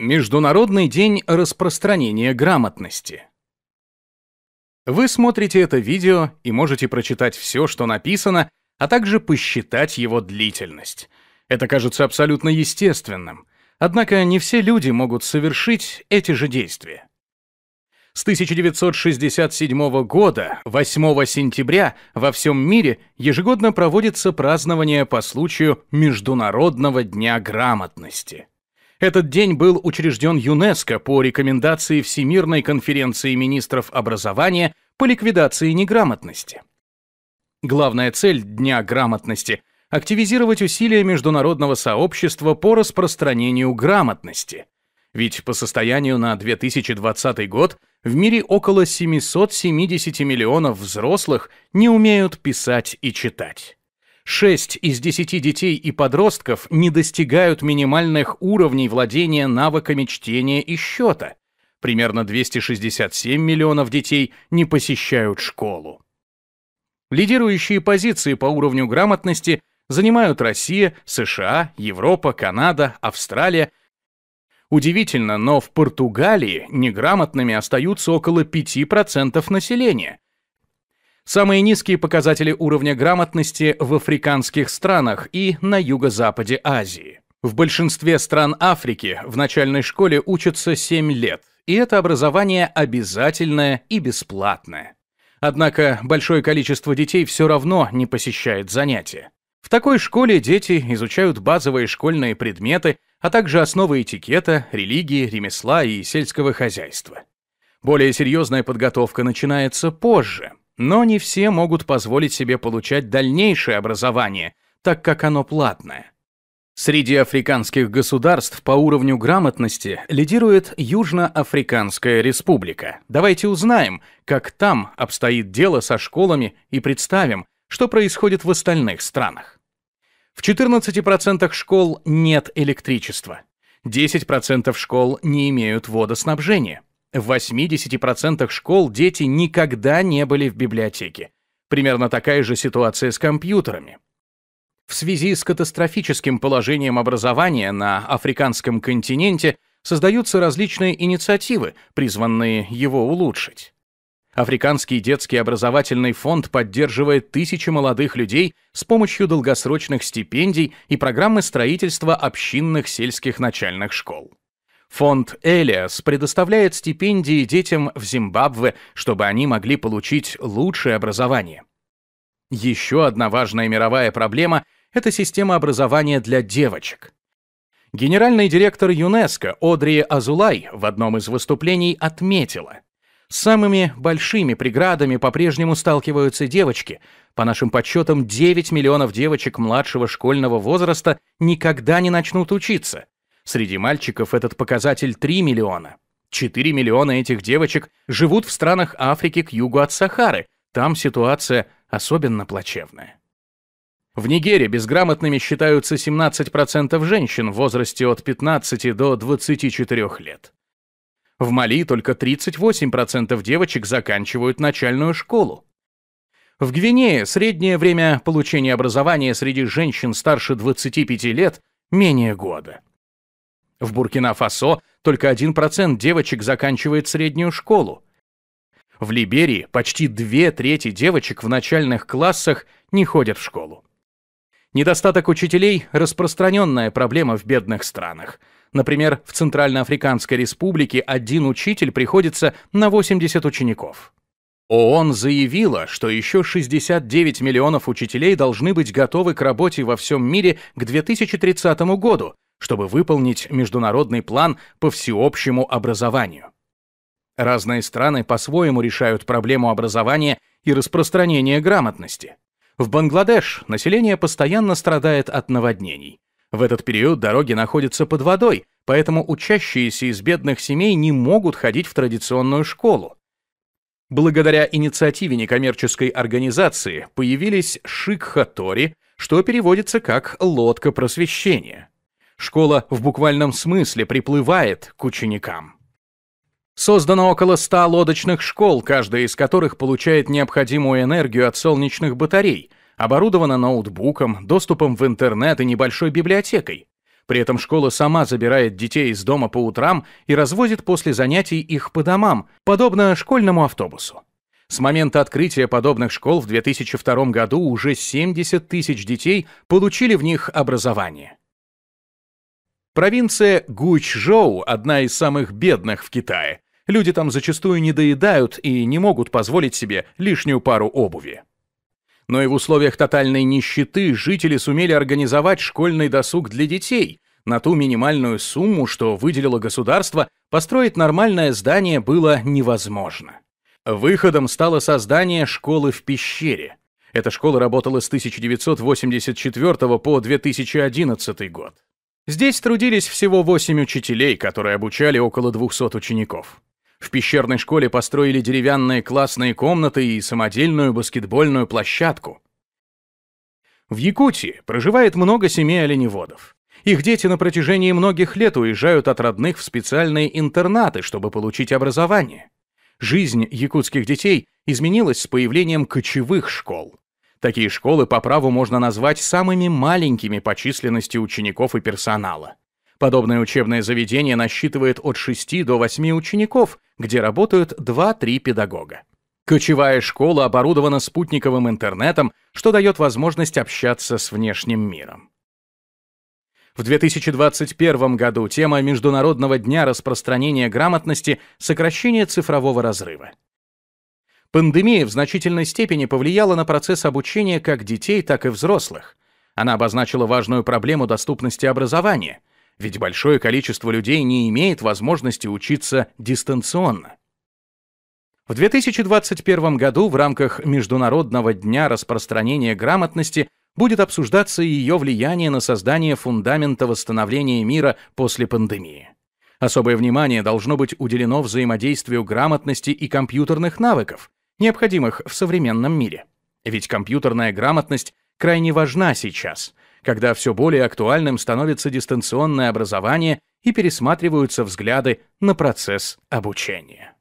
Международный день распространения грамотности. Вы смотрите это видео и можете прочитать все, что написано, а также посчитать его длительность. Это кажется абсолютно естественным. Однако не все люди могут совершить эти же действия. С 1967 года, 8 сентября, во всем мире ежегодно проводится празднование по случаю Международного дня грамотности. Этот день был учрежден ЮНЕСКО по рекомендации Всемирной конференции министров образования по ликвидации неграмотности. Главная цель Дня грамотности – активизировать усилия международного сообщества по распространению грамотности. Ведь по состоянию на 2020 год в мире около 770 миллионов взрослых не умеют писать и читать. Шесть из десяти детей и подростков не достигают минимальных уровней владения навыками чтения и счета. Примерно 267 миллионов детей не посещают школу. Лидирующие позиции по уровню грамотности занимают Россия, США, Европа, Канада, Австралия. Удивительно, но в Португалии неграмотными остаются около 5% населения – Самые низкие показатели уровня грамотности в африканских странах и на юго-западе Азии. В большинстве стран Африки в начальной школе учатся 7 лет, и это образование обязательное и бесплатное. Однако большое количество детей все равно не посещает занятия. В такой школе дети изучают базовые школьные предметы, а также основы этикета, религии, ремесла и сельского хозяйства. Более серьезная подготовка начинается позже, но не все могут позволить себе получать дальнейшее образование, так как оно платное. Среди африканских государств по уровню грамотности лидирует Южноафриканская республика. Давайте узнаем, как там обстоит дело со школами и представим, что происходит в остальных странах. В 14% школ нет электричества. 10% школ не имеют водоснабжения. В 80% школ дети никогда не были в библиотеке. Примерно такая же ситуация с компьютерами. В связи с катастрофическим положением образования на африканском континенте создаются различные инициативы, призванные его улучшить. Африканский детский образовательный фонд поддерживает тысячи молодых людей с помощью долгосрочных стипендий и программы строительства общинных сельских начальных школ. Фонд «Элиас» предоставляет стипендии детям в Зимбабве, чтобы они могли получить лучшее образование. Еще одна важная мировая проблема – это система образования для девочек. Генеральный директор ЮНЕСКО Одри Азулай в одном из выступлений отметила – Самыми большими преградами по-прежнему сталкиваются девочки. По нашим подсчетам, 9 миллионов девочек младшего школьного возраста никогда не начнут учиться. Среди мальчиков этот показатель 3 миллиона. 4 миллиона этих девочек живут в странах Африки к югу от Сахары. Там ситуация особенно плачевная. В Нигере безграмотными считаются 17% женщин в возрасте от 15 до 24 лет. В Мали только 38% девочек заканчивают начальную школу. В Гвинее среднее время получения образования среди женщин старше 25 лет менее года. В Буркина-Фасо только 1% девочек заканчивает среднюю школу. В Либерии почти две трети девочек в начальных классах не ходят в школу. Недостаток учителей – распространенная проблема в бедных странах. Например, в Центральноафриканской республике один учитель приходится на 80 учеников. ООН заявила, что еще 69 миллионов учителей должны быть готовы к работе во всем мире к 2030 году, чтобы выполнить международный план по всеобщему образованию. Разные страны по-своему решают проблему образования и распространения грамотности. В Бангладеш население постоянно страдает от наводнений. В этот период дороги находятся под водой, поэтому учащиеся из бедных семей не могут ходить в традиционную школу. Благодаря инициативе некоммерческой организации появились шикхатори, что переводится как «лодка просвещения». Школа в буквальном смысле приплывает к ученикам. Создано около 100 лодочных школ, каждая из которых получает необходимую энергию от солнечных батарей, оборудована ноутбуком, доступом в интернет и небольшой библиотекой. При этом школа сама забирает детей из дома по утрам и развозит после занятий их по домам, подобно школьному автобусу. С момента открытия подобных школ в 2002 году уже 70 тысяч детей получили в них образование. Провинция Гуйчжоу – одна из самых бедных в Китае. Люди там зачастую не доедают и не могут позволить себе лишнюю пару обуви. Но и в условиях тотальной нищеты жители сумели организовать школьный досуг для детей. На ту минимальную сумму, что выделило государство, построить нормальное здание было невозможно. Выходом стало создание школы в пещере. Эта школа работала с 1984 по 2011 год. Здесь трудились всего 8 учителей, которые обучали около 200 учеников. В пещерной школе построили деревянные классные комнаты и самодельную баскетбольную площадку. В Якутии проживает много семей оленеводов. Их дети на протяжении многих лет уезжают от родных в специальные интернаты, чтобы получить образование. Жизнь якутских детей изменилась с появлением кочевых школ. Такие школы по праву можно назвать самыми маленькими по численности учеников и персонала. Подобное учебное заведение насчитывает от 6 до 8 учеников, где работают 2-3 педагога. Кочевая школа оборудована спутниковым интернетом, что дает возможность общаться с внешним миром. В 2021 году тема Международного дня распространения грамотности – сокращение цифрового разрыва. Пандемия в значительной степени повлияла на процесс обучения как детей, так и взрослых. Она обозначила важную проблему доступности образования, ведь большое количество людей не имеет возможности учиться дистанционно. В 2021 году в рамках Международного дня распространения грамотности будет обсуждаться ее влияние на создание фундамента восстановления мира после пандемии. Особое внимание должно быть уделено взаимодействию грамотности и компьютерных навыков, необходимых в современном мире. Ведь компьютерная грамотность крайне важна сейчас, когда все более актуальным становится дистанционное образование и пересматриваются взгляды на процесс обучения.